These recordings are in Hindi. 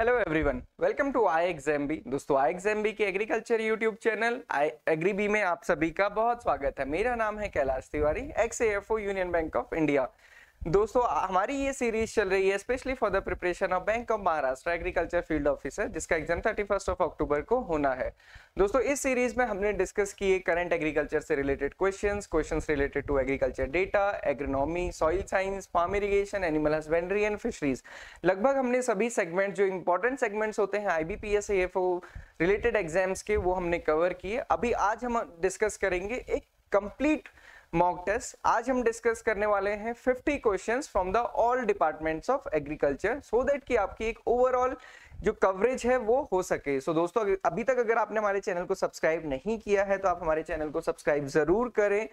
Hello everyone welcome to I exam B दोस्तों आई एग्जाम बी के agriculture YouTube channel I agri B में आप सभी का बहुत स्वागत है मेरा नाम है Kailash Tiwari ex F O union bank of India दोस्तों हमारी ये सीरीज चल रही है specially for the preparation of bank of Maharashtra agriculture field officer जिसका exam thirty first of October को होना है दोस्तों इस सीरीज में हमने डिस्कस किए करंट एग्रीकल्चर से related questions questions related to agriculture data agronomy soil science farm irrigation animal husbandry and fisheries लगभग हमने सभी सेगमेंट जो इंपॉर्टेंट सेगमेंट्स होते हैं आई बी रिलेटेड एग्जाम्स के वो हमने कवर किए अभी आज हम डिस्कस करेंगे एक कंप्लीट मॉक टेस्ट आज हम डिस्कस करने वाले हैं 50 questions from the all departments of agriculture so that कि आपकी एक ओवरऑल जो कवरेज है वो हो सके सो so, दोस्तों अभी तक अगर आपने हमारे चैनल को सब्सक्राइब नहीं किया है तो आप हमारे चैनल को सब्सक्राइब जरूर करें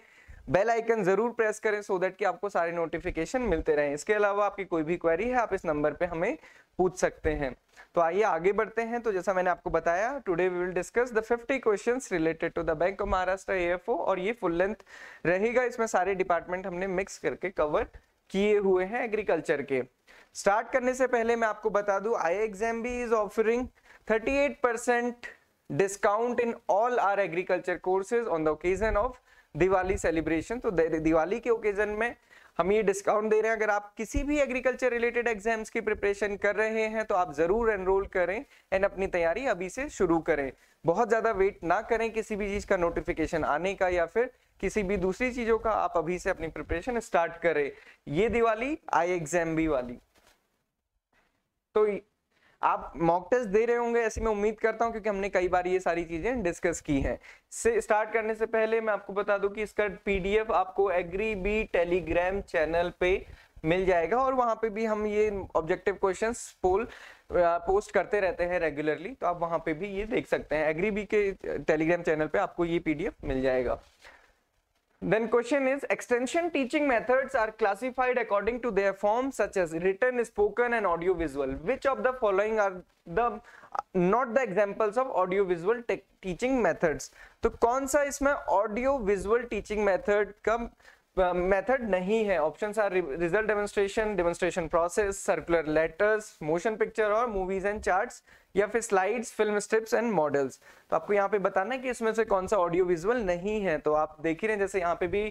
बेल आइकन जरूर प्रेस करें सो देट कि आपको सारे नोटिफिकेशन मिलते रहें इसके अलावा आपकी कोई भी क्वेरी है आप इस नंबर पे हमें पूछ सकते हैं तो आइए आगे बढ़ते हैं तो जैसा मैंने आपको बताया today we will discuss the 50 questions related to the bank of Maharashtra A और ये फुल लेंथ रहेगा इसमें सारे डिपार्टमेंट हमने मिक्स करके कवर किए हुए हैं एग्रीकल्चर के स्टार्ट करने से पहले मैं आपको बता दू आई एग्जाम भी is offering thirty discount in all our agriculture courses on the occasion of Diwali celebration तो दिवाली के ओकेजन में हम ये डिस्काउंट दे रहे हैं अगर आप किसी भी एग्रीकल्चर रिलेटेड एग्जाम्स की प्रिपरेशन कर रहे हैं तो आप जरूर एनरोल करें एंड अपनी तैयारी अभी से शुरू करें बहुत ज्यादा वेट ना करें किसी भी चीज का नोटिफिकेशन आने का या फिर किसी भी दूसरी चीजों का आप अभी से अपनी प्रिपरेशन स्टार्ट करें ये दिवाली आई एग्जाम भी वाली तो आप मॉक टेस्ट दे रहे होंगे ऐसी मैं उम्मीद करता हूँ क्योंकि हमने कई बार ये सारी चीज़ें डिस्कस की हैं से स्टार्ट करने से पहले मैं आपको बता दूं कि इसका पीडीएफ आपको एग्री बी टेलीग्राम चैनल पे मिल जाएगा और वहां पे भी हम ये ऑब्जेक्टिव क्वेश्चन पोल पोस्ट करते रहते हैं रेगुलरली तो आप वहां पे भी ये देख सकते हैं एग्री बी के टेलीग्राम चैनल पे आपको ये पीडीएफ मिल जाएगा Then question is extension teaching methods are classified according to their form such as written, spoken and audio visual Which of the following are the not the examples of audio visual teaching methods? तो कौन सा इसमें visual teaching method का मेथड नहीं है option are result demonstration demonstration process circular letters motion picture और मूवीज एंड चार्ट्स या फिर slides film strips and models तो आपको यहाँ पे बताना है कि इसमें से कौन सा ऑडियो विजुअल नहीं है तो आप देख ही रहे हैं जैसे यहाँ पे भी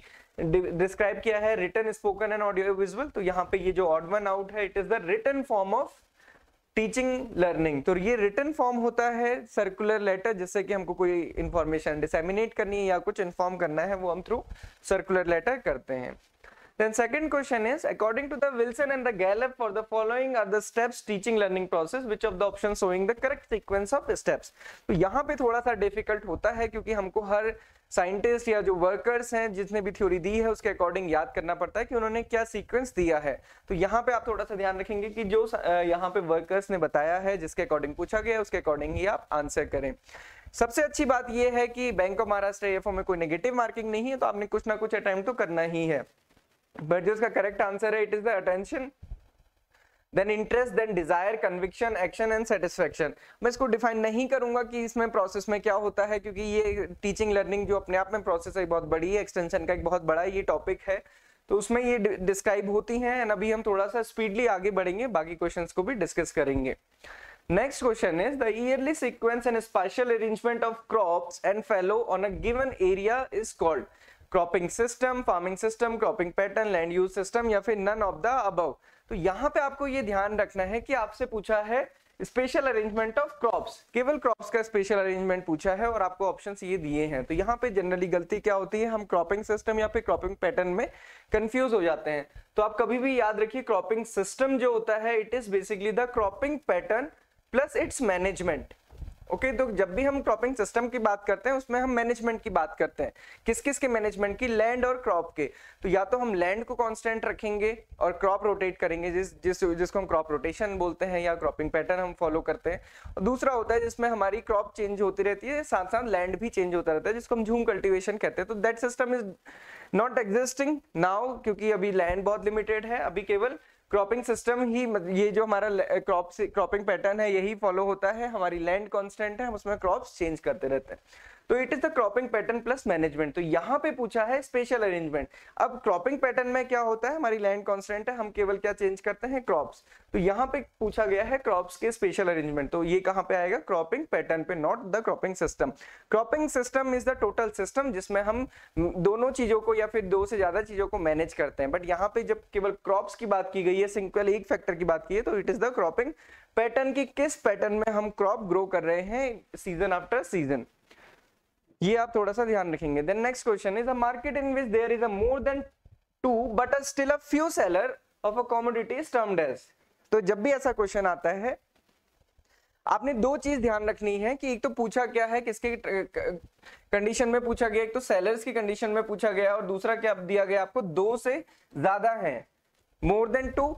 डिस्क्राइब किया है written spoken and audio visual तो यहाँ पे ये जो ऑड वन आउट है it is the written form of teaching learning तो ये रिटर्न फॉर्म होता है सर्कुलर लेटर जिससे कि हमको कोई इन्फॉर्मेशन डिसेमिनेट करनी है या कुछ इन्फॉर्म करना है वो हम थ्रू सर्कुलर लेटर करते हैं Then second question is, according to the Wilson and the Gallup for the following are the steps teaching learning process, which of the options showing the correct sequence of steps. so, तो यहाँ पे थोड़ा सा difficult होता है क्योंकि हमको हर साइंटिस्ट या जो वर्कर्स हैं जिसने भी थ्योरी दी है उसके अकॉर्डिंग याद करना पड़ता है कि उन्होंने क्या सीक्वेंस दिया है तो यहाँ पे आप थोड़ा सा ध्यान रखेंगे कि जो यहाँ पे वर्कर्स ने बताया है जिसके अकॉर्डिंग पूछा गया उसके अकॉर्डिंग ही आप आंसर करें सबसे अच्छी बात यह है कि बैंक ऑफ महाराष्ट्र एफ में कोई नेगेटिव मार्किंग नहीं है तो आपने कुछ ना कुछ अटैम्प्ट तो करना ही है बट जो इसका करेक्ट आंसर है it is the attention then interest then desire conviction action and satisfaction मैं इसको डिफाइन नहीं करूंगा कि इसमें प्रोसेस में क्या होता है क्योंकि ये टीचिंग लर्निंग जो अपने आप में प्रोसेस है बहुत बड़ी है एक्सटेंशन का एक बहुत बड़ा ये टॉपिक है तो उसमें ये डिस्क्राइब होती हैं एंड अभी हम थोड़ा सा स्पीडली आगे बढ़ेंगे बाकी क्वेश्चंस को भी डिस्कस करेंगे next question is the yearly sequence and special arrangement of crops and fallow on a given area is called cropping system farming system cropping pattern land use system या फिर नन ऑफ द अब तो यहाँ पे आपको ये ध्यान रखना है कि आपसे पूछा है स्पेशल अरेंजमेंट ऑफ क्रॉप्स केवल क्रॉप्स का स्पेशल अरेंजमेंट पूछा है और आपको ऑप्शन ये दिए हैं तो यहाँ पे जनरली गलती क्या होती है हम क्रॉपिंग सिस्टम या फिर क्रॉपिंग पैटर्न में कंफ्यूज हो जाते हैं तो आप कभी भी याद रखिए क्रॉपिंग सिस्टम जो होता है it is basically the cropping pattern plus its management okay okay, तो जब भी हम क्रॉपिंग सिस्टम की बात करते हैं उसमें हम मैनेजमेंट की बात करते हैं किस किस के मैनेजमेंट की लैंड और क्रॉप के तो या तो हम लैंड को कांस्टेंट रखेंगे और क्रॉप रोटेट करेंगे जिस जिस जिसको हम क्रॉप रोटेशन बोलते हैं या क्रॉपिंग पैटर्न हम फॉलो करते हैं और दूसरा होता है जिसमें हमारी क्रॉप चेंज होती रहती है साथ साथ लैंड भी चेंज होता रहता है जिसको हम झूम कल्टिवेशन कहते हैं तो that system is not existing now क्योंकि अभी लैंड बहुत लिमिटेड है अभी केवल क्रॉपिंग सिस्टम ही ये जो हमारा क्रॉप क्रॉपिंग पैटर्न है यही फॉलो होता है हमारी लैंड कॉन्स्टेंट है हम उसमें क्रॉप्स चेंज करते रहते हैं तो it is the cropping pattern plus management तो यहाँ पे पूछा है स्पेशल अरेंजमेंट अब क्रॉपिंग पैटर्न में क्या होता है हमारी लैंड कॉन्स्टेंट है हम केवल क्या चेंज करते हैं क्रॉप्स तो यहाँ पे पूछा गया है क्रॉप्स के स्पेशल अरेंजमेंट तो ये कहाँ पे आएगा क्रॉपिंग पैटर्न पे not the cropping system cropping system is the total system जिसमें हम दोनों चीजों को या फिर दो से ज्यादा चीजों को मैनेज करते हैं बट यहाँ पे जब केवल क्रॉप्स की बात की गई है सिंपल एक फैक्टर की बात की है तो it is the cropping pattern की किस पैटर्न में हम क्रॉप ग्रो कर रहे हैं सीजन आफ्टर सीजन ये आप थोड़ा सा ध्यान रखेंगे then next question is a market in which there is a more than two but a still a few seller of a commodity is termed as तो जब भी ऐसा क्वेश्चन आता है आपने दो चीज ध्यान रखनी है कि एक तो पूछा क्या है किसके कंडीशन में पूछा गया एक तो सेलर्स की कंडीशन में पूछा गया और दूसरा क्या दिया गया आपको दो से ज्यादा है more than two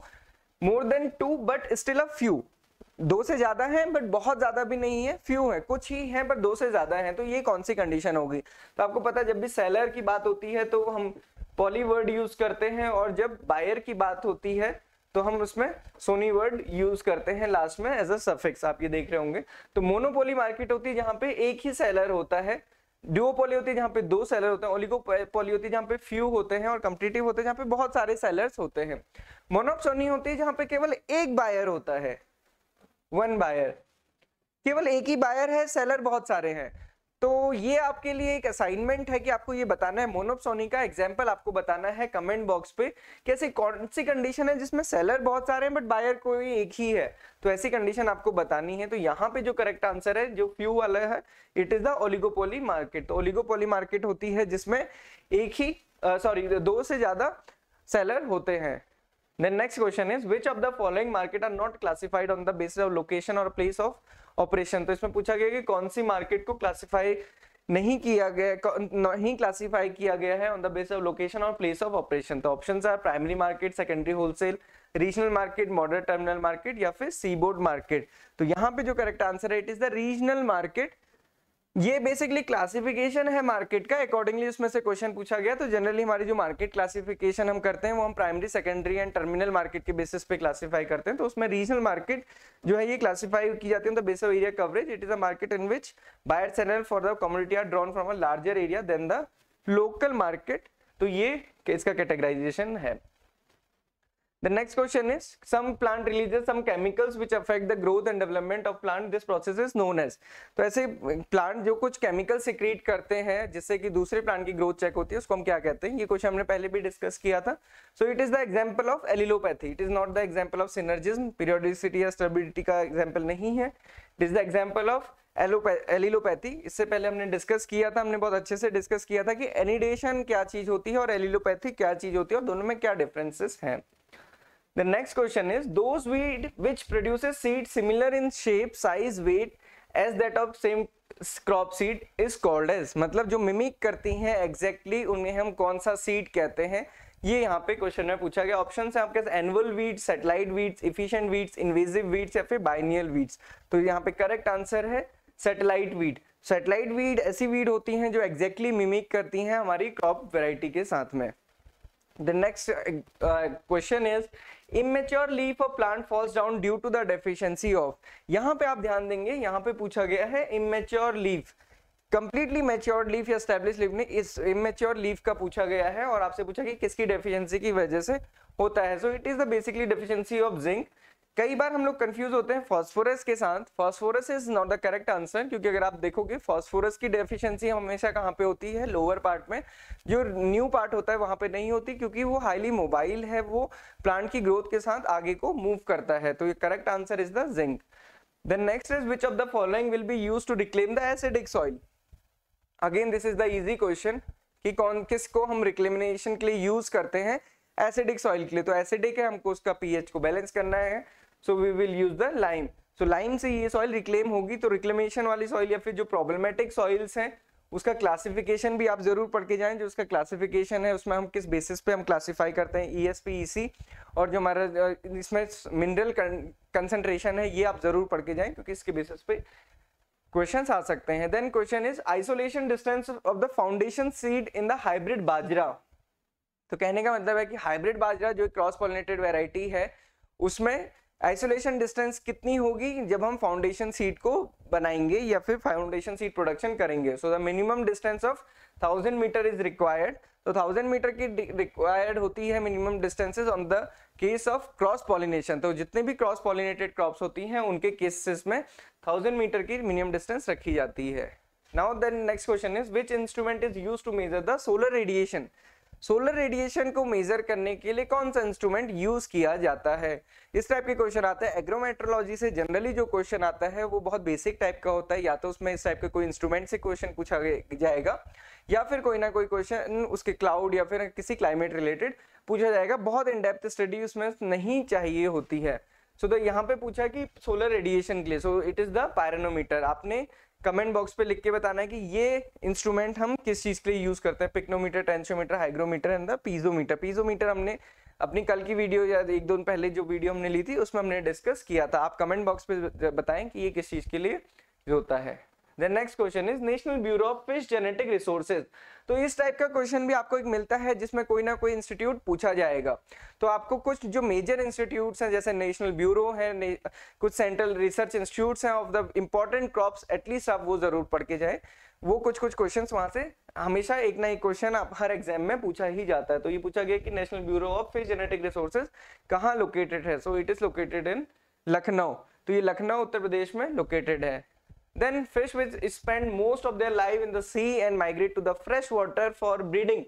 more than two but still a few दो से ज्यादा हैं बट बहुत ज्यादा भी नहीं है फ्यू है कुछ ही हैं पर दो से ज्यादा हैं तो ये कौन सी कंडीशन होगी तो आपको पता है जब भी सेलर की बात होती है तो हम पॉली वर्ड यूज करते हैं और जब बायर की बात होती है तो हम उसमें सोनी वर्ड यूज करते हैं लास्ट में एज अ सफिक्स आप ये देख रहे होंगे तो मोनोपोली मार्केट होती है जहाँ पे एक ही सेलर होता है ड्यूओपोली होती है जहाँ पे दो सेलर होते हैं पॉली होती है जहाँ पे फ्यू होते हैं और कम्पिटेटिव होते हैं जहाँ पे बहुत सारे सेलर्स होते हैं मोनोपसोनी होती है जहाँ पे केवल एक बायर होता है वन बायर केवल एक ही बायर है सेलर बहुत सारे हैं तो ये आपके लिए एक असाइनमेंट है कि आपको ये बताना है मोनोप सोनी का एग्जाम्पल आपको बताना है कमेंट बॉक्स पे कि ऐसी कौन सी कंडीशन है जिसमें सेलर बहुत सारे हैं बट बायर कोई एक ही है तो ऐसी कंडीशन आपको बतानी है तो यहाँ पे जो करेक्ट आंसर है जो फ्यू वाला है it is the oligopoly market तो ओलिगोपोली मार्केट होती है जिसमें एक ही सॉरी दो से ज्यादा सेलर होते हैं Then next question is which of the following market are not classified on the basis of location or place of operation? तो इसमें पूछा गया कि कौन सी मार्केट को क्लासिफाई नहीं किया गया नहीं क्लासिफाई किया गया है on the base of location और प्लेस ऑफ ऑपरेशन तो option are primary market secondary wholesale regional market modern terminal market या फिर सी बोर्ड मार्केट तो यहाँ पे जो करेक्ट आंसर है it is the regional market ये बेसिकली क्लासिफिकेशन है मार्केट का अकॉर्डिंगली उसमें से क्वेश्चन पूछा गया तो जनरली हमारी जो मार्केट क्लासिफिकेशन हम करते हैं वो हम primary secondary and terminal market के बेसिस पे क्लासिफाई करते हैं तो उसमें रीजनल मार्केट जो है ये क्लासिफाई की जाती है तो base of area coverage it is a market in which buyer seller for the community are drawn from a larger area than the local market तो ये इसका कैटेगराइजेशन है The next question is some plant releases some chemicals which affect the growth and development of plant this process is known as तो ऐसे plant जो कुछ chemicals secrete करते हैं जिससे कि दूसरे plant की growth check होती है उसको हम क्या कहते हैं ये क्वेश्चन हमने पहले भी discuss किया था so it is the example of allelopathy it is not the example of synergism periodicity या stability का example नहीं है it is the example of allelopathy इससे पहले हमने डिस्कस किया था हमने बहुत अच्छे से डिस्कस किया था कि एनिडेशन क्या चीज होती है और एलिलोपैथी क्या चीज होती है और दोनों में क्या डिफरेंसेस हैं The next question is those weed which produces seed similar in shape, size, weight as that of same crop seed is called as मतलब जो mimic करती हैं exactly उन्हें हम कौन सा seed कहते हैं ये यहाँ पे क्वेश्चन में पूछा गया ऑप्शन है आपके annual weeds satellite weeds efficient weeds invasive weeds या फिर बाइनियल वीड्स तो यहाँ पे करेक्ट आंसर है सेटेलाइट वीड सेटेलाइट वीड ऐसी वीड होती हैं जो एग्जैक्टली exactly मिमिक करती हैं हमारी क्रॉप वेराइटी के साथ में the next uh, uh, question is immature leaf of plant falls down due to the deficiency of यहाँ पे आप ध्यान देंगे यहाँ पे पूछा गया है immature leaf completely mature leaf या स्टेब्लिश लीफ ने इस इमेच्योर लीफ का पूछा गया है और आपसे पूछा कि किसकी डेफिशिएंसी की वजह से होता है so it is the basically deficiency of zinc कई बार हम लोग कंफ्यूज होते हैं फॉस्फोरस के साथ phosphorus is not the correct answer क्योंकि अगर आप देखोगे फॉस्फोरस की डेफिशिएंसी हमेशा कहाँ पे होती है लोअर पार्ट में जो न्यू पार्ट होता है वहां पे नहीं होती क्योंकि वो हाईली मोबाइल है वो प्लांट की ग्रोथ के साथ आगे को मूव करता है तो ये correct answer is the zinc then next is which of the following will be use to reclaim the acidic soil again this is the easy question कि कौन को हम रिक्लेमिनेशन के लिए यूज करते हैं एसिडिक सॉइल के लिए तो एसिडिक है हमको उसका पीएच को बैलेंस करना है so we will use the lime so lime से ये सॉइल रिक्लेम होगी तो रिक्लेमेशन वाली सॉइल या फिर जो प्रॉब्लमेटिक सॉइल्स हैं उसका क्लासिफिकेशन भी आप जरूर पढ़ के जाएं जो उसका क्लासिफिकेशन है उसमें हम किस बेसिस पे हम क्लासिफाई करते हैं ई एस पी ई सी और जो हमारा इसमें मिनरल कंसनट्रेशन है ये आप जरूर पढ़ के जाएं क्योंकि इसके बेसिस पे क्वेश्चन आ सकते हैं then question is isolation distance of the foundation seed in the hybrid bajra तो कहने का मतलब है कि हाइब्रिड बाजरा जो क्रॉस पॉलिनेटेड वेराइटी है उसमें आइसोलेशन डिस्टेंस कितनी होगी जब हम फाउंडेशन सीट को बनाएंगे या फिर फाउंडेशन सीट प्रोडक्शन करेंगे so the minimum distance of thousand meter is required तो थाउजेंड मीटर की रिक्वायर्ड होती है minimum distances on the case of cross pollination तो जितने भी क्रॉस पॉलिनेटेड क्रॉप्स होती हैं उनके केसेस में थाउजेंड मीटर की मिनिमम डिस्टेंस रखी जाती है now then next question is which instrument is use to measure the solar radiation solar radiation को मेजर करने के लिए कौन सा इंस्ट्रूमेंट यूज किया जाता है इस टाइप के क्वेश्चन आते हैं एग्रोमेट्रोलॉजी से जनरली जो क्वेश्चन आता है वो बहुत बेसिक टाइप का होता है या तो उसमें इस टाइप के कोई इंस्ट्रूमेंट से क्वेश्चन पूछा जाएगा या फिर कोई ना कोई क्वेश्चन उसके क्लाउड या फिर किसी क्लाइमेट रिलेटेड पूछा जाएगा बहुत इनडेप्थ स्टडी उसमें नहीं चाहिए होती है सो so, तो यहाँ पे पूछा कि सोलर रेडिएशन के लिए so it is the pyranometer आपने कमेंट बॉक्स पे लिख के बताना है कि ये इंस्ट्रूमेंट हम किस चीज़ के लिए यूज़ करते हैं pycnometer tensiometer hygrometer and the piezometer piezometer हमने अपनी कल की वीडियो या एक दो दिन पहले जो वीडियो हमने ली थी उसमें हमने डिस्कस किया था आप कमेंट बॉक्स पे बताएं कि ये किस चीज़ के लिए होता है then next question is national bureau of fish genetic resources तो इस टाइप का क्वेश्चन भी आपको एक मिलता है जिसमें कोई ना कोई इंस्टीट्यूट पूछा जाएगा तो आपको कुछ जो मेजर इंस्टीट्यूट हैं जैसे नेशनल ब्यूरो है कुछ सेंट्रल रिसर्च इंस्टीट्यूट हैं of the important crops at least आप वो जरूर पढ़ के जाए वो कुछ कुछ क्वेश्चन वहां से हमेशा एक ना एक क्वेश्चन आप हर एग्जाम में पूछा ही जाता है तो ये पूछा गया कि national bureau of fish genetic resources कहाँ लोकेटेड है so it is located in Lucknow तो ये लखनऊ उत्तर प्रदेश में लोकेटेड है Then fish which spend most of their life in the sea and migrate to the fresh water for breeding.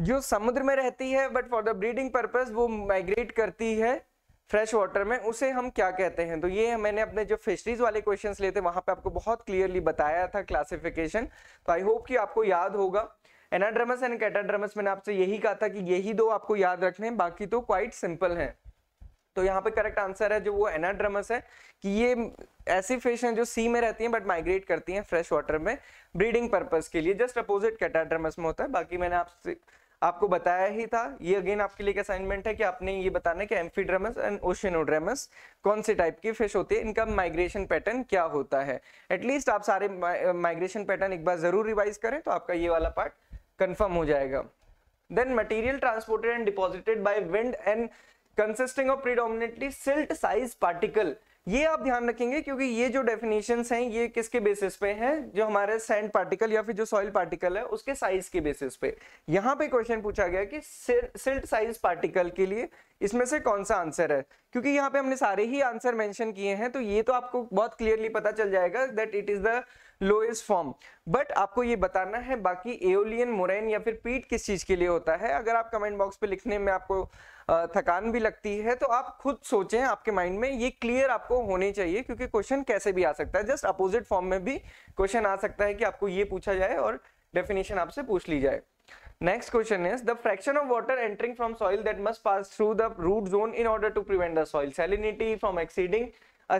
जो समुद्र में रहती है but for the breeding purpose वो माइग्रेट करती है फ्रेश वाटर में उसे हम क्या कहते हैं तो ये मैंने अपने जो फिशरीज वाले क्वेश्चंस लिए थे वहां पे आपको बहुत क्लियरली बताया था क्लासिफिकेशन तो आई होप कि आपको याद होगा एनाड्रमस एंड कैटाड्रमस मैंने आपसे यही कहा था कि यही दो आपको याद रखने बाकी तो क्वाइट सिंपल हैं तो यहाँ पे करेक्ट आंसर है जो वो एनाड्रमस है कि ये ऐसी फिश हैं जो सी में रहती हैं बट माइग्रेट करती हैं फ्रेश वाटर में ब्रीडिंग पर्पज के लिए जस्ट अपोजिट कैटाड्रमस में होता है बाकी मैंने आपसे आपको बताया ही था ये अगेन आपके लिए असाइनमेंट है कि आपने ये बताना कि एम्फीड्रमस एंड ओशनोड्रमस कौन से टाइप की फिश होती है इनका माइग्रेशन पैटर्न क्या होता है एटलीस्ट आप सारे माइग्रेशन पैटर्न एक बार जरूर रिवाइज करें तो आपका ये वाला पार्ट कंफर्म हो जाएगा then material transported and deposited by wind and consisting of predominantly silt size particle ये आप ध्यान रखेंगे क्योंकि ये जो डेफिनेशन हैं ये किसके बेसिस पे हैं जो हमारे सैंड पार्टिकल या फिर जो सॉइल पार्टिकल है उसके साइज के बेसिस पे यहाँ पे क्वेश्चन पूछा गया कि सिल्ट साइज पार्टिकल के लिए इसमें से कौन सा आंसर है क्योंकि यहाँ पे हमने सारे ही आंसर मेंशन किए हैं तो ये तो आपको बहुत क्लियरली पता चल जाएगा that it is the loess form but आपको ये बताना है बाकी एओलियन मोरेन या फिर पीट किस चीज के लिए होता है अगर आप कमेंट बॉक्स पे लिखने में आपको थकान भी लगती है तो आप खुद सोचें आपके माइंड में ये क्लियर आपको होने चाहिए क्योंकि क्वेश्चन कैसे भी आ सकता है जस्ट अपोजिट फॉर्म में भी क्वेश्चन आ सकता है कि आपको ये पूछा जाए और डेफिनेशन आपसे पूछ ली जाए next question is the fraction of water entering from soil that must pass through the root zone in order to prevent the soil salinity from exceeding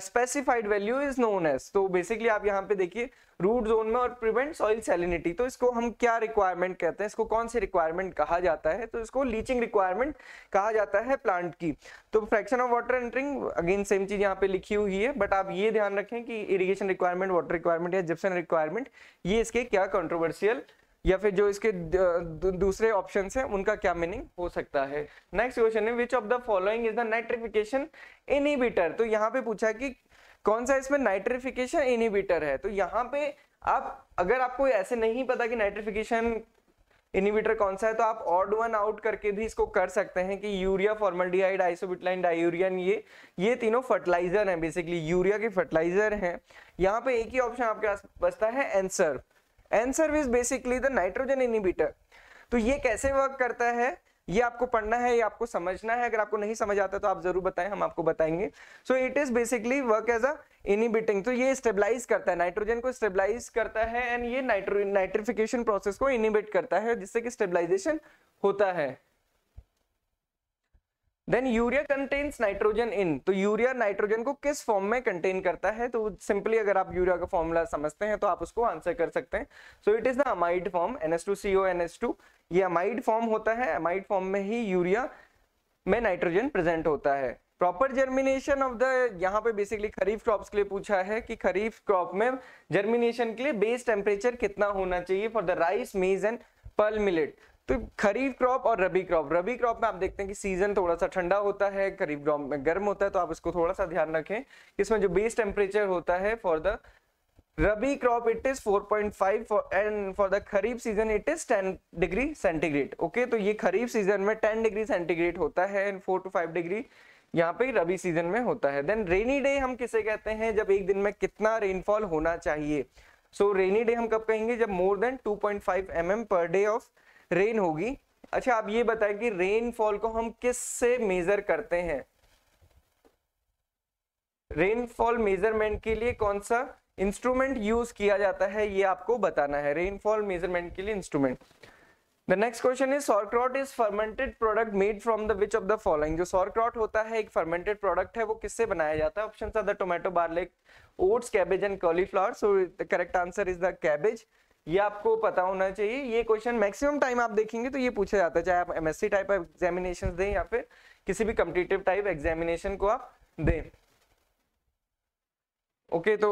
specified value is known as तो बेसिकली आप यहाँ पे देखिए रूट जोन में और प्रिवेंट सॉइल सेलिनिटी तो इसको हम क्या रिक्वायरमेंट कहते हैं इसको कौन सी रिक्वायरमेंट कहा जाता है तो इसको लीचिंग रिक्वायरमेंट कहा जाता है प्लांट की तो fraction of water entering again same चीज यहाँ पे लिखी हुई है बट आप ये ध्यान रखें कि इरीगेशन रिक्वायरमेंट वाटर रिक्वायरमेंट या जिप्सन रिक्वायरमेंट ये इसके क्या कॉन्ट्रोवर्सियल या फिर जो इसके दूसरे ऑप्शन हैं उनका क्या मीनिंग हो सकता है नेक्स्ट क्वेश्चन है which of the following is the nitrification inhibitor तो यहाँ पे पूछा कि कौन सा इसमें नाइट्रिफिकेशन इनिबिटर है तो यहाँ पे आप अगर आपको ऐसे नहीं पता कि नाइट्रिफिकेशन इनिबिटर कौन सा है तो आप ऑड वन आउट करके भी इसको कर सकते हैं कि यूरिया डिहाइड आइसोबिटलाइन डायूरियन ये ये तीनों फर्टिलाइजर हैं बेसिकली यूरिया के फर्टिलाइजर हैं यहाँ पे एक ही ऑप्शन आपके पास बचता है answer answer is basically the nitrogen inhibitor तो ये कैसे वर्क करता है ये आपको पढ़ना है ये आपको समझना है अगर आपको नहीं समझ आता तो आप जरूर बताएं हम आपको बताएंगे so it is basically work as a inhibiting तो ये स्टेबलाइज करता है नाइट्रोजन को स्टेबलाइज करता है एंड ये नाइट्रो नाइट्रिफिकेशन प्रोसेस को इनिबिट करता है जिससे कि स्टेबलाइजेशन होता है then urea contains nitrogen in तो यूरिया नाइट्रोजन को किस फॉर्म में कंटेन करता है तो सिंपली अगर आप यूरिया का फॉर्मूला समझते हैं तो आप उसको आंसर कर सकते हैं so it is the amide form NH2CO NH2 ये अमाइड फॉर्म होता है अमाइड फॉर्म में ही यूरिया में नाइट्रोजन प्रेजेंट होता है प्रॉपर जर्मिनेशन ऑफ द यहाँ पे बेसिकली खरीफ क्रॉप्स के लिए पूछा है कि खरीफ क्रॉप में जर्मिनेशन के लिए बेस टेम्परेचर कितना होना चाहिए for the rice maize and pearl millet तो खरीफ क्रॉप और रबी क्रॉप रबी क्रॉप में आप देखते हैं कि सीजन थोड़ा सा ठंडा होता है खरीफ क्रॉप में गर्म होता है तो आप इसको थोड़ा सा ध्यान रखें इसमें जो बेस टेम्परेचर होता है for the rabi crop it is 4.5 point and for the kharif season it is 10 degree centigrade okay तो ये खरीफ सीजन में 10 डिग्री सेंटीग्रेड होता है एंड 4 टू 5 डिग्री यहाँ पे रबी सीजन में होता है देन रेनी डे हम किसे कहते हैं जब एक दिन में कितना रेनफॉल होना चाहिए सो रेनी डे हम कब कहेंगे जब more than 2.5 point mm per day of rain होगी अच्छा आप ये बताएं कि रेनफॉल को हम किस से मेजर करते हैं रेनफॉल मेजरमेंट के लिए कौन सा इंस्ट्रूमेंट यूज किया जाता है ये आपको बताना है रेनफॉल मेजरमेंट के लिए instrument the next question is sauerkraut is fermented product made from the which of the following जो सॉरक्रॉट होता है एक फर्मेंटेड प्रोडक्ट है वो किससे बनाया जाता है option are the tomato barley oats cabbage and cauliflower so the correct answer is the cabbage ये आपको पता होना चाहिए ये क्वेश्चन मैक्सिमम टाइम आप देखेंगे तो ये पूछा जाता है चाहे आप एमएससी टाइप एग्जामिनेशन दें या फिर किसी भी कम्पिटेटिव टाइप एग्जामिनेशन को आप दें ओके तो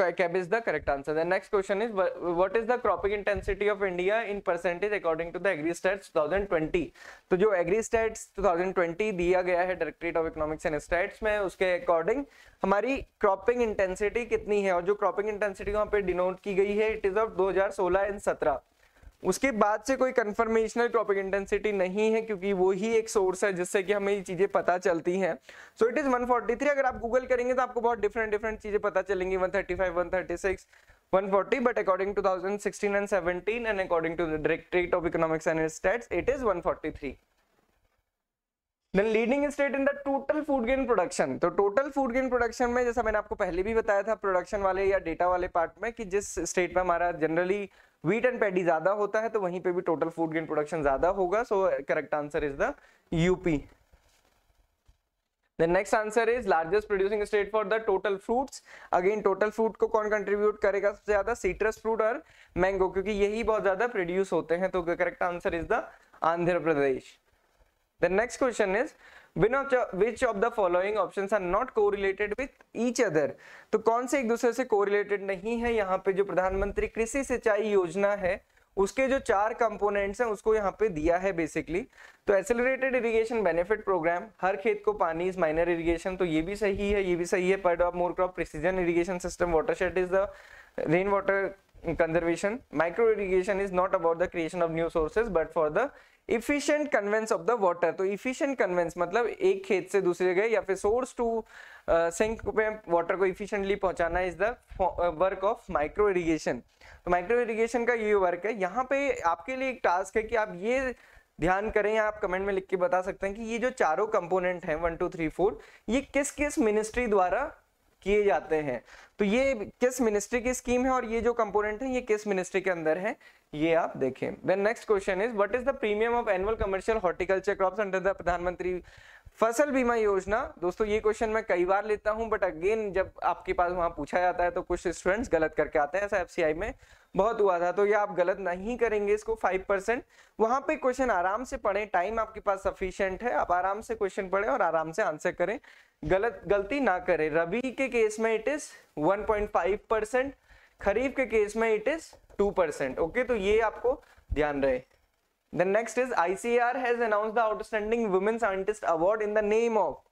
cab the correct answer next question is what is the cropping intensity of India in percentage according to the agri stats 2020 तो जो एग्री स्टेट्स 2020 दिया गया है directorate of economics and stats में उसके अकॉर्डिंग हमारी क्रॉपिंग इंटेंसिटी कितनी है और जो क्रॉपिंग इंटेंसिटी वहां पे डिनोट की गई है इट इज ऑफ 2016 एंड 17 उसके बाद से कोई कन्फर्मेशनल टॉपिक इंटेंसिटी नहीं है क्योंकि वो ही एक सोर्स है जिससे कि हमें ये चीज़ें पता चलती हैं सो इट इज़ 143 अगर आप गूगल करेंगे तो आपको बहुत डिफरेंट डिफरेंट चीज़ें पता चलेंगी 135 136 140 but according to thousand and 17 and according to the directorate of economics and stats it is then leading state in the total food grain production तो टोटल फूड गेन प्रोडक्शन में जैसा मैंने आपको पहले भी बताया था प्रोडक्शन वाले या डेटा वाले पार्ट में कि जिस स्टेट में हमारा जनरली wheat एंड पैडी ज्यादा होता है तो वहीं पे भी टोटल फूड गेन प्रोडक्शन ज्यादा होगा so correct answer is the UP the next answer is largest producing state for the total fruits again total fruit को कौन कंट्रीब्यूट करेगा सबसे ज्यादा सीट्रस फ्रूट और मैंगो क्योंकि यही बहुत ज्यादा प्रोड्यूस होते हैं तो correct answer is the Andhra Pradesh the next question is one of which of the following options are not correlated with each other तो कौन से एक दूसरे से correlated नहीं है यहाँ पे जो प्रधानमंत्री कृषि सिंचाई योजना है उसके जो चार कंपोनेंट्स हैं उसको यहाँ पे दिया है बेसिकली तो एक्सेलरेटेड इरिगेशन बेनिफिट प्रोग्राम हर खेत को पानी इज माइनर इरिगेशन तो ये भी सही है ये भी सही है per drop of more crop precision irrigation system watershed is the rain water conservation micro irrigation is not about the creation of new sources but for the efficient conveyance of the water तो इफिशियंट कन्वेंस मतलब एक खेत से दूसरे गए या फिर सोर्स टू सिंक पे वाटर को इफिशियंटली पहुंचाना is the work of micro irrigation तो माइक्रो इरीगेशन का ये वर्क है यहाँ पे आपके लिए एक टास्क है कि आप ये ध्यान करें या आप कमेंट में लिख के बता सकते हैं कि ये जो चारों कंपोनेंट हैं वन टू थ्री फोर ये किस किस मिनिस्ट्री द्वारा किए जाते हैं तो ये किस मिनिस्ट्री की स्कीम है और ये जो कंपोनेंट है ये किस मिनिस्ट्री के अंदर है ये आप देखें then next question is what is the premium of annual commercial horticulture crop under the Pradhan Mantri Fasal बीमा योजना दोस्तों ये क्वेश्चन मैं कई बार लेता हूं बट अगेन जब आपके पास वहां पूछा जाता है तो कुछ स्टूडेंट्स गलत करके आते हैं ऐसा एफसीआई में बहुत हुआ था तो ये आप गलत नहीं करेंगे इसको फाइव परसेंट वहां पे क्वेश्चन आराम से पढ़ें टाइम आपके पास सफिशियंट है आप आराम से क्वेश्चन पढ़ें और आराम से आंसर करें गलत गलती ना करें रबी के केस में इट इज 1.5 परसेंट खरीफ के केस में इट इज 2 परसेंट ओके तो ये आपको ध्यान रहे The next is ICAR has announce the outstanding women scientist award in the name of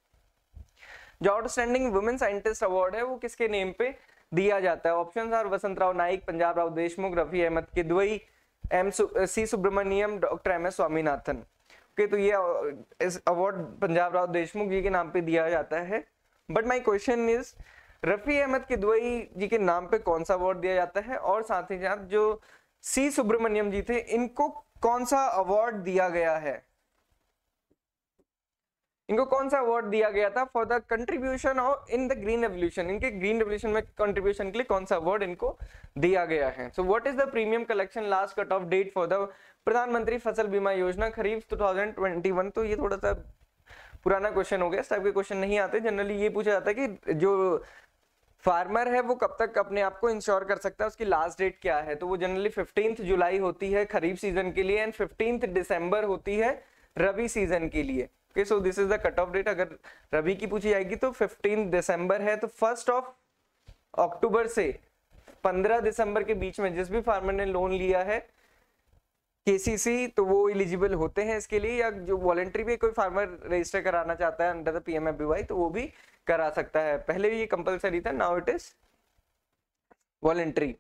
जो आउटस्टैंडिंग वुमेन साइंटिस्ट अवार्ड है वो किसके नेम पे दिया जाता है option are Vasantrao Naik Punjab Rao Deshmukh Rafi Ahmed Kidwai M C Subramaniam doctor M S Swaminathan okay तो ये इस अवार्ड पंजाब राव देशमुख जी के नाम पे दिया जाता है but my question is Rafi Ahmed Kidwai जी के नाम पे कौन सा अवार्ड दिया जाता है और साथ ही साथ जो सी सुब्रमण्यम जी थे इनको कौन सा अवार्ड दिया गया है इनको कौन सा अवार्ड दिया गया था for the contribution of in the green revolution इनके ग्रीन रेवल्यूशन में कंट्रीब्यूशन के लिए कौन सा अवार्ड इनको दिया गया है so what is the premium collection last cut off date for the Pradhan Mantri Fasal बीमा योजना खरीफ 2021 तो ये थोड़ा सा पुराना क्वेश्चन हो गया इस टाइप के क्वेश्चन नहीं आते जनरली ये पूछा जाता है कि जो फार्मर है वो कब तक अपने आप को इंश्योर कर सकता है उसकी लास्ट डेट क्या है तो वो जनरली फिफ्टींथ जुलाई होती है खरीफ सीजन के लिए एंड फिफ्टींथ दिसंबर होती है रबी सीजन के लिए okay so this is the cut off date अगर रवि की पूछी जाएगी तो फिफ्टीन दिसंबर है तो फर्स्ट ऑफ अक्टूबर से पंद्रह दिसंबर के बीच में जिस भी फार्मर ने लोन लिया है केसीसी तो वो एलिजिबल होते हैं इसके लिए या जो वॉलेंट्री भी कोई फार्मर रजिस्टर कराना चाहता है अंडर द पीएमएफबीवाई तो वो भी करा सकता है पहले ये कंपलसरी था now it is voluntary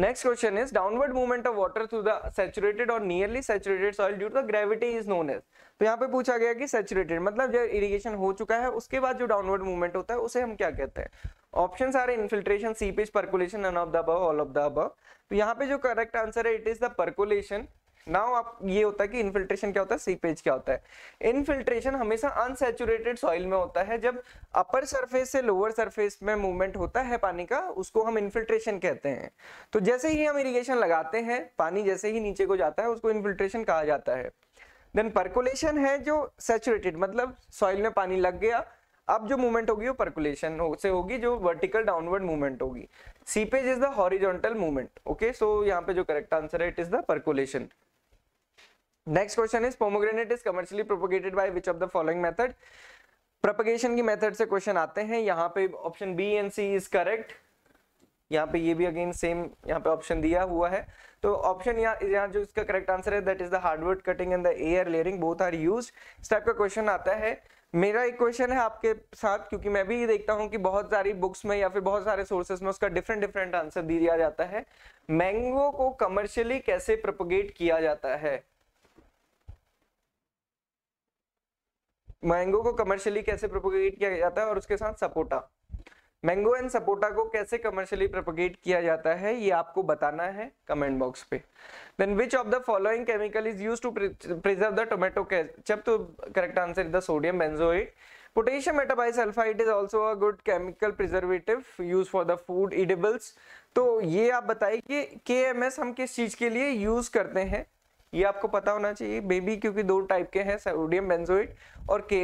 Next question is downward movement of water through the saturated or nearly saturated soil due to the gravity is known as. तो यहाँ पे पूछा गया कि saturated मतलब जब irrigation हो चुका है उसके बाद जो downward movement होता है उसे हम क्या कहते हैं ऑप्शन आ रहे infiltration seepage percolation and of the above all of the above तो यहाँ पे जो करेक्ट आंसर है it is the percolation now आप ये होता है कि इनफिल्ट्रेशन क्या होता है सीपेज क्या होता है इनफिल्ट्रेशन हमेशा अनसेचुरेटेड सॉइल में होता है जब अपर सरफेस से लोअर सरफेस में मूवमेंट होता है पानी का उसको हम इनफिल्ट्रेशन कहते हैं तो जैसे ही हम इरिगेशन लगाते हैं पानी जैसे ही नीचे को जाता है उसको इनफिल्ट्रेशन कहा जाता है देन परकुलेशन है जो सेचुरेटेड मतलब सॉइल में पानी लग गया अब जो मूवमेंट होगी वो परकुलेशन हो, से होगी जो वर्टिकल डाउनवर्ड मूवमेंट होगी seepage is the horizontal movement okay so यहाँ पे जो करेक्ट आंसर है it is the percolation next question is pomegranate is commercially propagated by which of the following method propagation की मेथड से क्वेश्चन आते हैं यहाँ पे option B and C is correct यहाँ पे ये भी अगेन सेम यहाँ पे ऑप्शन दिया हुआ है तो ऑप्शन यहाँ जो इसका करेक्ट आंसर है that is the hardwood cutting and the air layering both are use इस टाइप का क्वेश्चन आता है मेरा एक क्वेश्चन है आपके साथ क्योंकि मैं भी ये देखता हूँ कि बहुत सारी बुक्स में या फिर बहुत सारे सोर्सेज में उसका डिफरेंट डिफरेंट आंसर दिया जाता है मैंगो को कमर्शियली कैसे प्रोपोगेट किया जाता है मैंगो को कमर्शियली कैसे प्रोपोगेट किया जाता है और उसके साथ सपोटा मैंगो एंड सपोटा को कैसे कमर्शियली प्रोपोगेट किया जाता है ये आपको बताना है कमेंट बॉक्स पे then which of the following chemical is use to preserve the tomato ketchup तो correct answer is the sodium benzoate potassium metabisulphite is also a good chemical preservative use for the food edibles तो ये आप बताइए कि के हम किस चीज के लिए यूज करते हैं ये आपको पता होना चाहिए बेबी क्योंकि दो टाइप के हैं सोडियम बेंजोइट और के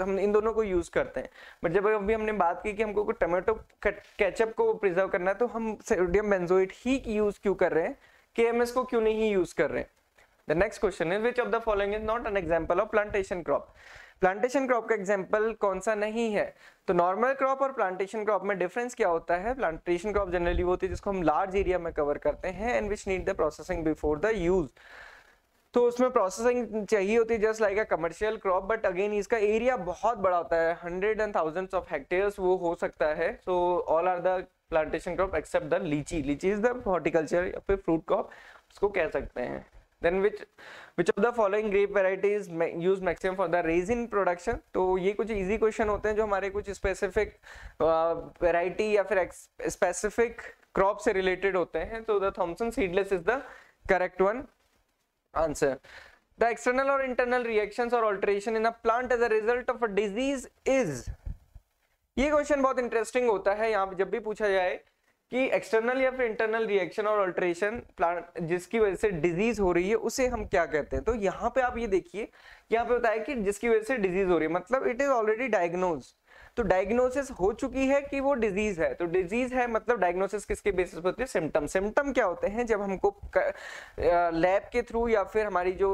हम इन दोनों को यूज़ करते हैं बट जब अभी हमने बात की कि हमको टमाटो कैचअप को प्रिजर्व करना है तो हम सोडियम बेंजोइट ही यूज़ क्यों कर रहे हैं के को क्यों नहीं यूज़ कर रहे हैं next question is which of the following is not an example of plantation crop plantation crop का एग्जाम्पल कौन सा नहीं है तो नॉर्मल क्रॉप और प्लांटेशन क्रॉप में डिफरेंस क्या होता है प्लांटेशन क्रॉप जनरली वो होती है जिसको हम लार्ज एरिया में कवर करते हैं and which need the processing before the use तो उसमें प्रोसेसिंग चाहिए होती है just like a commercial crop but again इसका एरिया बहुत बड़ा होता है hundred and thousands of hectares वो हो सकता है so all are the plantation crop except the litchi litchi is the horticulture या फिर फ्रूट क्रॉप उसको कह सकते हैं then which which of the following grape varieties use maximum for the raisin production तो ये कुछ ईजी क्वेश्चन होते हैं जो हमारे कुछ स्पेसिफिक वेराइटी या फिर स्पेसिफिक क्रॉप से रिलेटेड होते हैं तो the Thompson seedless is the correct one answer the external or internal reactions or alteration in a plant as a result of a disease is ये क्वेश्चन बहुत इंटरेस्टिंग होता है यहाँ जब भी पूछा जाए कि एक्सटर्नल या फिर इंटरनल रिएक्शन और ऑल्ट्रेशन प्लांट जिसकी वजह से डिजीज हो रही है उसे हम क्या कहते हैं तो यहाँ पे आप ये देखिए यहाँ पे बताया कि जिसकी वजह से डिजीज हो रही है मतलब इट इज ऑलरेडी डायग्नोज्ड तो डायग्नोसिस हो चुकी है कि वो डिजीज है तो डिजीज है मतलब डायग्नोसिस किसके बेसिस पर होती है सिम्टम सिम्टम क्या होते हैं जब हमको लैब के थ्रू या फिर हमारी जो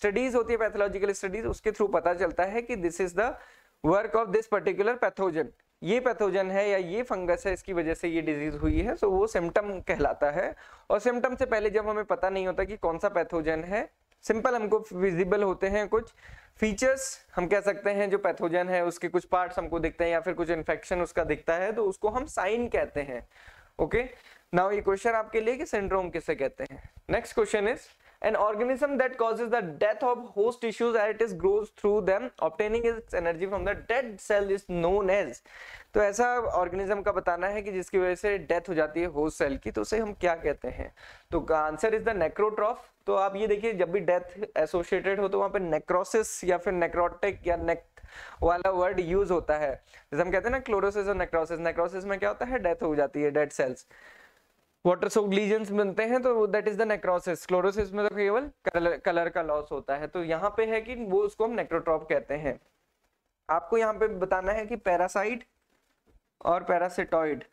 स्टडीज होती है पैथोलॉजिकल स्टडीज उसके थ्रू पता चलता है कि this is the work of this particular pathogen ये पैथोजन है या ये फंगस है इसकी वजह से ये डिजीज हुई है सो वो सिम्टम कहलाता है और सिम्टम से पहले जब हमें पता नहीं होता कि कौन सा पैथोजन है सिंपल हमको विजिबल होते हैं कुछ फीचर्स हम कह सकते हैं जो पैथोजन है उसके कुछ पार्ट्स हमको दिखते हैं या फिर कुछ इन्फेक्शन उसका दिखता है तो उसको हम साइन कहते हैं ओके नाउ ये क्वेश्चन आपके लिए कि सिंड्रोम किसे कहते हैं next question is an organism that causes the death of host tissues as it grows through them obtaining its energy from the dead cell is known as तो ऐसा ऑर्गेनिज्म का बताना है कि जिसकी वजह से डेथ हो जाती है होस्ट सेल की तो उसे हम क्या कहते हैं तो आंसर इज द नेक्रोट्रॉफ तो आप ये देखिए जब भी डेथ एसोसिएटेड हो तो वहां पे नेक्रोसिस या फिर नेक्रोटिक या नेक वाला वर्ड यूज होता है जैसे हम कहते हैं ना क्लोरोसिस और नेक्रोसिस नेक्रोसिस में क्या होता है डेथ हो जाती है dead cells water soak lesions बनते हैं तो that is the necrosis chlorosis में तो केवल कलर कलर का लॉस होता है तो यहाँ पे है कि वो उसको हम नेक्रोट्रॉप कहते हैं आपको यहाँ पे बताना है कि पैरासाइट और पैरासिटॉइड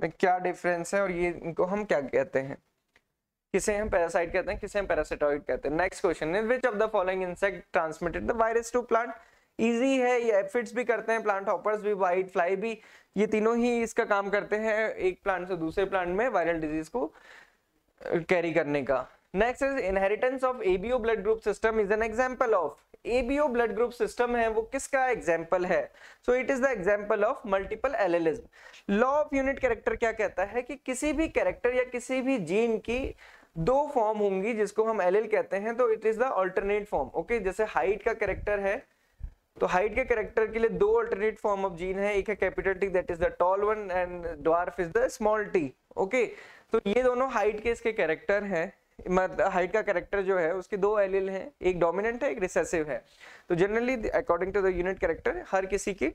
में क्या डिफरेंस है और ये इनको हम क्या कहते हैं किसे हम पैरासाइट कहते हैं किसे हम पैरासिटॉइड कहते हैं next question is which of the following insect transmitted the virus to plant easy है ये एफिड्स भी करते हैं प्लांट हॉपर्स भी वाइट फ्लाई भी ये तीनों ही इसका काम करते हैं एक प्लांट से दूसरे प्लांट में वायरल डिजीज को कैरी करने का next is inheritance of ABO blood group system is an example of ABO blood group system है वो किसका एग्जाम्पल है so it is the example of multiple allelism law of unit character क्या कहता है कि किसी भी कैरेक्टर या किसी भी जीन की दो फॉर्म होंगी जिसको हम एल कहते हैं तो it is the alternate form okay जैसे हाइट का कैरेक्टर है तो हाइट के करेक्टर के लिए दो अल्टरनेट फॉर्म ऑफ जीन है एक है capital T that is the tall one and dwarf is the small T okay तो ये दोनों हाइट के इसके कैरेक्टर हैं हाइट मतलब का कैरेक्टर जो है उसके दो एलिल हैं एक डोमिनेंट है एक रिसेसिव है तो generally according to the unit character हर किसी की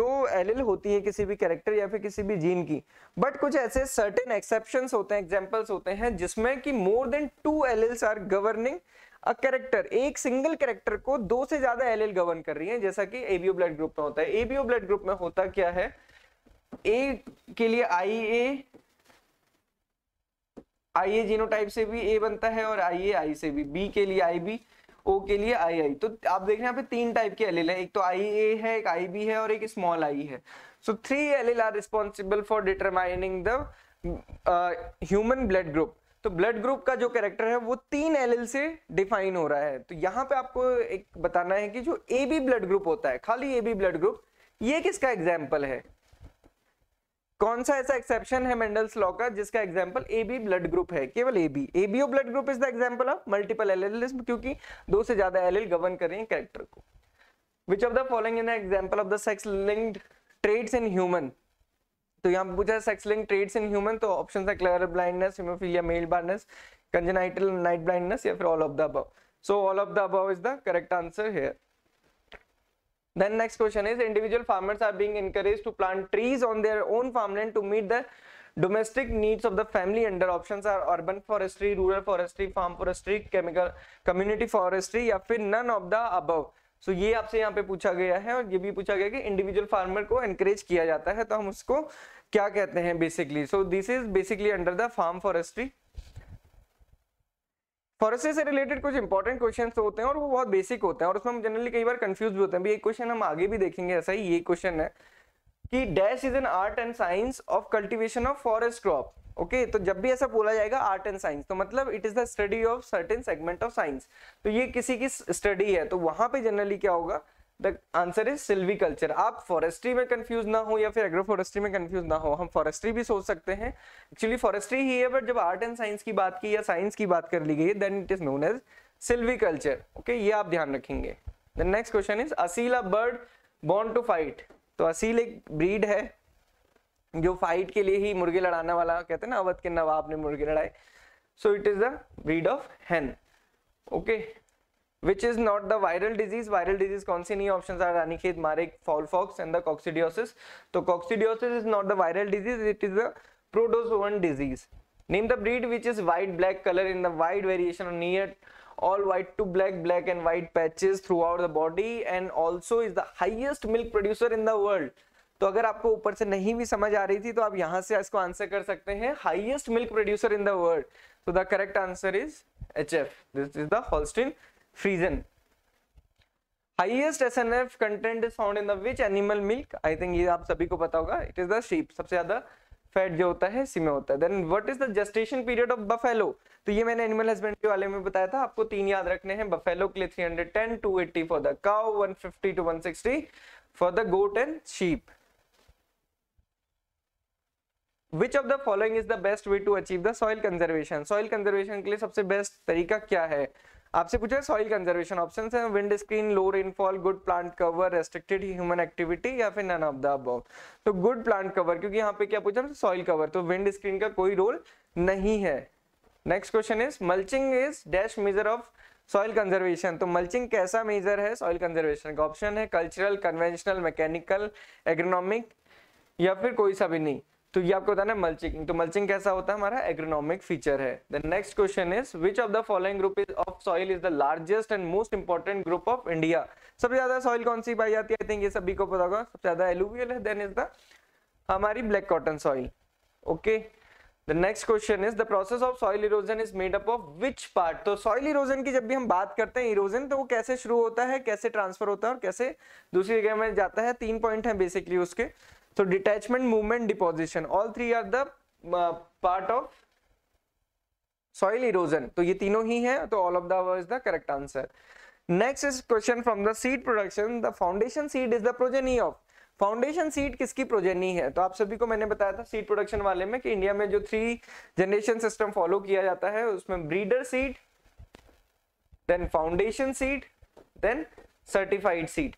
दो एलिल होती है किसी भी कैरेक्टर या फिर किसी भी जीन की बट कुछ ऐसे सर्टेन एक्सेप्शन होते हैं एग्जाम्पल्स होते हैं जिसमें कि more than two alleles are governing a character एक सिंगल कैरेक्टर को दो से ज्यादा एल गवर्न कर रही है जैसा कि एबीओ ब्लड ग्रुप में होता है एबीओ ब्लड ग्रुप में होता क्या है ए के लिए आई ए आई ए जीनोटाइप से भी ए बनता है और आई ए आई से भी बी के लिए आई बी ओ के लिए आई आई तो आप देख रहे हैं यहाँ पे तीन टाइप के एल तो है एक तो आई ए है एक आई बी है और एक स्मॉल आई है so three L R responsible for determining the human blood group तो ब्लड ग्रुप का जो कैरेक्टर है वो तीन एल से डिफाइन हो रहा है तो यहाँ पे आपको एक बताना है कि जो ए बी ब्लड ग्रुप होता है खाली ए बी ब्लड ग्रुप ये किसका एग्जाम्पल है कौन सा ऐसा एक्सेप्शन है मेंडल्स लॉ का जिसका example A B blood group है केवल A B A B O blood group is the example of multiple L क्योंकि दो से ज्यादा एल गवर्न कर रही है कैरेक्टर को which of the following in example of the sex linked traits in human तो यहाँ पूछा sex link traits in human तो ऑप्शन है colour blindness hemophilia male blindness congenital night blindness या फिर all of the above so all of the above is the correct answer here then next question is individual farmers are being encouraged to plant trees on their own farmland to meet the domestic needs of the family under options are urban forestry rural forestry farm forestry chemical community forestry या फिर none of the above सो ये आपसे यहाँ पे पूछा गया है और ये भी पूछा गया कि इंडिविजुअल फार्मर को एनकरेज किया जाता है तो हम उसको क्या कहते हैं basically so this is basically under the farm forestry forestry से रिलेटेड कुछ इंपॉर्टेंट क्वेश्चन होते हैं और वो बहुत बेसिक होते हैं और उसमें हम जनरली कई बार कंफ्यूज भी होते हैं भी एक क्वेश्चन हम आगे भी देखेंगे ऐसा ही ये क्वेश्चन है कि dash is an art and science of cultivation of forest crop okay तो जब भी ऐसा बोला जाएगा आर्ट एंड साइंस तो मतलब it is the study of certain segment of science तो ये किसी की स्टडी है तो वहां पे जनरली क्या होगा the answer is silviculture आप फॉरेस्ट्री में कंफ्यूज ना हो या फिर एग्रो फॉरेस्ट्री में कंफ्यूज ना हो हम फॉरेस्ट्री भी सोच सकते हैं एक्चुअली फॉरेस्ट्री ही है बट जब आर्ट एंड साइंस की बात की या साइंस की बात कर ली गई then it is known as culture okay ये आप ध्यान रखेंगे next question is Aseela bird born to fight तो असील एक ब्रीड है जो फाइट के लिए ही मुर्गे लड़ाने वाला कहते हैं ना अवध के नवाब ने मुर्गे लड़ाए so it is the breed of hen okay which is not the viral disease viral disease कौन सी नहीं option are Ranikhet Marek fowlpox and the coccidiosis तो coccidiosis is not the viral disease it is the protozoan disease name the breed which is white black colour in the wide variation near all white to black, black and white patches throughout the body and also is the highest milk producer in the world. तो अगर आपको ऊपर से नहीं भी समझ आ रही थी तो आप यहां से इसको आंसर कर सकते हैं highest milk producer in the world तो the correct answer is H F this is the Holstein Friesian highest S N F content is found in the which animal milk I think ये आप सभी को पता होगा इट इज द शीप सबसे ज्यादा फैट जो होता है सीमे होता है then what is the gestation period of buffalo तो ये मैंने एनिमल हस्बेंड्री वाले में बताया था आपको तीन याद रखने हैं बफेलो के लिए 310 280 for the cow 150 to 160 for the goat and sheep which of the following is the best way to achieve the soil conservation soil conservation के लिए सबसे बेस्ट तरीका क्या है आपसे पूछा है सॉइल कंजर्वेशन ऑप्शन है wind screen low rainfall good plant cover restricted human activity या फिर नन ऑफ द अब तो गुड प्लांट कवर क्योंकि यहाँ पे क्या पूछा सॉइल कवर तो विंड स्क्रीन का कोई रोल नहीं है next question is mulching is dash measure of soil conservation तो मल्चिंग कैसा मेजर है सॉइल कंजर्वेशन का ऑप्शन है कल्चरल कन्वेंशनल मैकेनिकल एग्रोनॉमिक या फिर कोई सा भी नहीं तो ये आपको बताना है मल्चिंग तो मल्चिंग कैसा होता है हमारा एग्रोनॉमिक फीचर है the next question is which of the following group is of soil is the largest and most important group of India सबसे ज्यादा सॉइल कौन सी पाई जाती है आई थिंक ये सभी को पता होगा सबसे ज्यादा एलुवियल है देन इज द हमारी black cotton soil okay the next question is the process of soil erosion is made up of which part तो सॉइल इरोजन की जब भी हम बात करते हैं इरोजन तो वो कैसे शुरू होता है कैसे ट्रांसफर होता है और कैसे दूसरी जगह में जाता है तीन पॉइंट है बेसिकली उसके so detachment movement deposition all three are the uh, part of soil erosion तो ये तीनों ही हैं तो all of the above is the correct answer next is question from the seed production the foundation seed is the progeny of foundation seed किसकी प्रोजेनी है तो आप सभी को मैंने बताया था सीड प्रोडक्शन वाले में कि इंडिया में जो थ्री जनरेशन सिस्टम फॉलो किया जाता है उसमें breeder seed then foundation seed then certified seed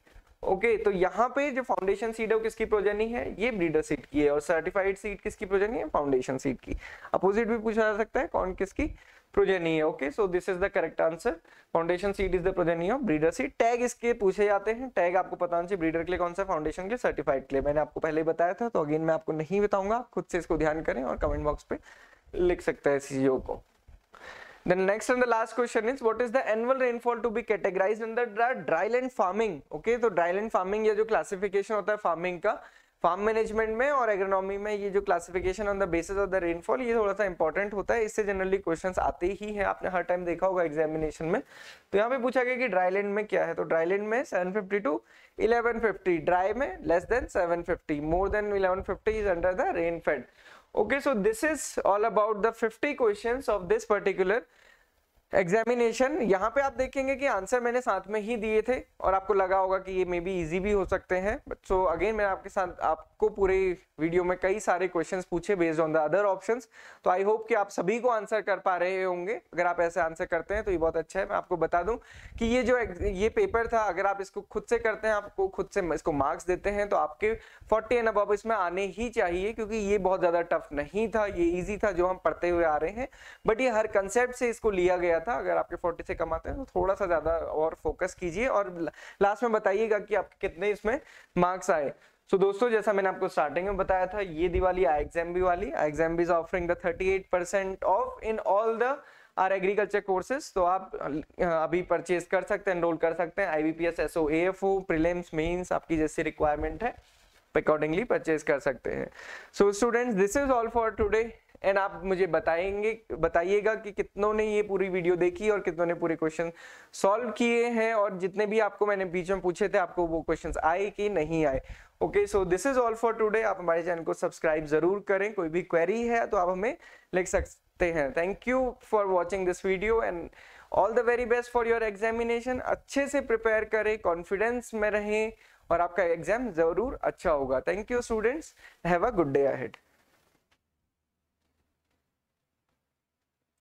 okay तो यहाँ पे जो फाउंडेशन सीट है वो किसकी प्रोजेनी है ये ब्रीडर सीट की है और सर्टिफाइड सीट किसकी प्रोजेनी है फाउंडेशन सीट की अपोजिट भी पूछा जा सकता है कौन किसकी प्रोजेनी है okay so this is the correct answer foundation seed is the progeny of breeder seed tag इसके पूछे जाते हैं टैग आपको पता होना चाहिए ब्रीडर के लिए कौन सा फाउंडेशन के लिए सर्टिफाइड के लिए मैंने आपको पहले बताया था तो अगेन मैं आपको नहीं बताऊंगा खुद से इसको ध्यान करें और कमेंट बॉक्स पे लिख सकते हैं इस चीजों को Then next and the last question is what is the annual rainfall to be categorized under the dryland farming? Okay, तो dryland farming ये जो classification होता है farming का फार्म मैनेजमेंट में और एग्रोनॉमी में ये जो classification on the basis of the rainfall ये थोड़ा सा इंपॉर्टेंट होता है इससे जनरली क्वेश्चंस आते ही हैं आपने हर टाइम देखा होगा एग्जामिनेशन में तो यहाँ पे पूछा गया कि ड्राईलैंड में क्या है तो ड्राईलैंड में 750 टू 1150 ड्राई में less than 750 more than 1150 is under the rainfed okay so this is all about the 50 questions of this particular examination यहाँ पे आप देखेंगे कि आंसर मैंने साथ में ही दिए थे और आपको लगा होगा कि ये मे बी इजी भी हो सकते हैं बट सो अगेन मैं आपके साथ आपको पूरे वीडियो में कई सारे क्वेश्चंस पूछे based on the other options तो आई होप कि आप सभी को आंसर कर पा रहे होंगे अगर आप ऐसे आंसर करते हैं तो ये बहुत अच्छा है मैं आपको बता दूं कि ये जो ये पेपर था अगर आप इसको खुद से करते हैं आपको खुद से इसको मार्क्स देते हैं तो आपके फोर्टी एंड अब इसमें आने ही चाहिए क्योंकि ये बहुत ज़्यादा टफ नहीं था ये ईजी था जो हम पढ़ते हुए आ रहे हैं बट ये हर कंसेप्ट से इसको लिया गया गया था अगर आपके फोर्टी से कम आते हैं तो थोड़ा सा ज़्यादा और फोकस कीजिए और लास्ट में बताइएगा कि आपके कितने इसमें मार्क्स आए सो so, दोस्तों जैसा मैंने आपको स्टार्टिंग में बताया था ये दिवाली आई एग्जाम भी वाली आई एग्जाम भी is offering the 38 percent of in all the R agriculture courses तो आप अभी परचेज कर सकते हैं एनरोल कर सकते हैं I B P S S O F O prelims mains आपकी जैसी रिक्वायरमेंट है अकॉर्डिंगली परचेज कर सकते हैं so students this is all for today and आप मुझे बताएंगे बताइएगा कि कितनों ने ये पूरी वीडियो देखी और कितनों ने पूरे क्वेश्चन सॉल्व किए हैं और जितने भी आपको मैंने बीच में पूछे थे आपको वो क्वेश्चन आए कि नहीं आए okay so this is all for today आप हमारे चैनल को सब्सक्राइब जरूर करें कोई भी क्वेरी है तो आप हमें लिख सकते हैं thank you for watching this video and all the very best for your examination अच्छे से प्रिपेयर करें कॉन्फिडेंस में रहें और आपका एग्जाम जरूर अच्छा होगा thank you students have a good day ahead